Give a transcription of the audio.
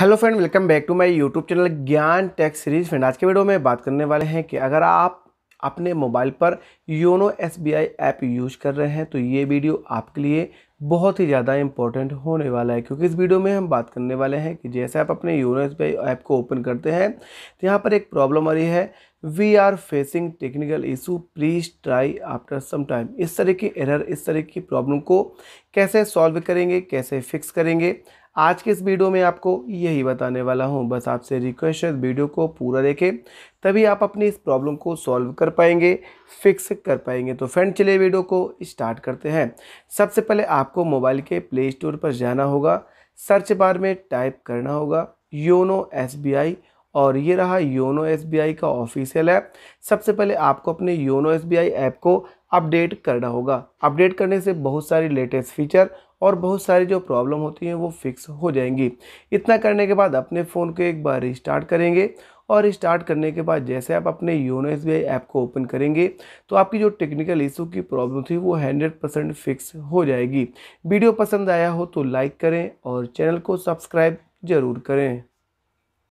hello friend welcome back to my YouTube channel Gyan tech series friend आज के video में बात करने वाले हैं कि अगर आप अपने मोबाइल पर योनो एस ऐप यूज कर रहे हैं तो ये वीडियो आपके लिए बहुत ही ज़्यादा इंपॉर्टेंट होने वाला है क्योंकि इस वीडियो में हम बात करने वाले हैं कि जैसे आप अपने योनो एस ऐप को ओपन करते हैं तो यहाँ पर एक प्रॉब्लम आ रही है we are facing technical issue please try after some time इस तरह की एरर इस तरह की प्रॉब्लम को कैसे सॉल्व करेंगे कैसे फिक्स करेंगे आज के इस वीडियो में आपको यही बताने वाला हूँ बस आपसे रिक्वेस्ट है वीडियो को पूरा देखें तभी आप अपनी इस प्रॉब्लम को सॉल्व कर पाएंगे फिक्स कर पाएंगे तो फ्रेंड चलिए वीडियो को स्टार्ट करते हैं सबसे पहले आपको मोबाइल के प्ले स्टोर पर जाना होगा सर्च बार में टाइप करना होगा योनो एस और ये रहा योनो एस का ऑफिशियल ऐप सबसे पहले आपको अपने योनो एस ऐप को अपडेट करना होगा अपडेट करने से बहुत सारी लेटेस्ट फीचर और बहुत सारी जो प्रॉब्लम होती हैं वो फिक्स हो जाएंगी इतना करने के बाद अपने फ़ोन को एक बार रिस्टार्ट करेंगे और स्टार्ट करने के बाद जैसे आप अपने योनो एस ऐप को ओपन करेंगे तो आपकी जो टेक्निकल इशू की प्रॉब्लम थी वो हंड्रेड परसेंट फिक्स हो जाएगी वीडियो पसंद आया हो तो लाइक करें और चैनल को सब्सक्राइब ज़रूर करें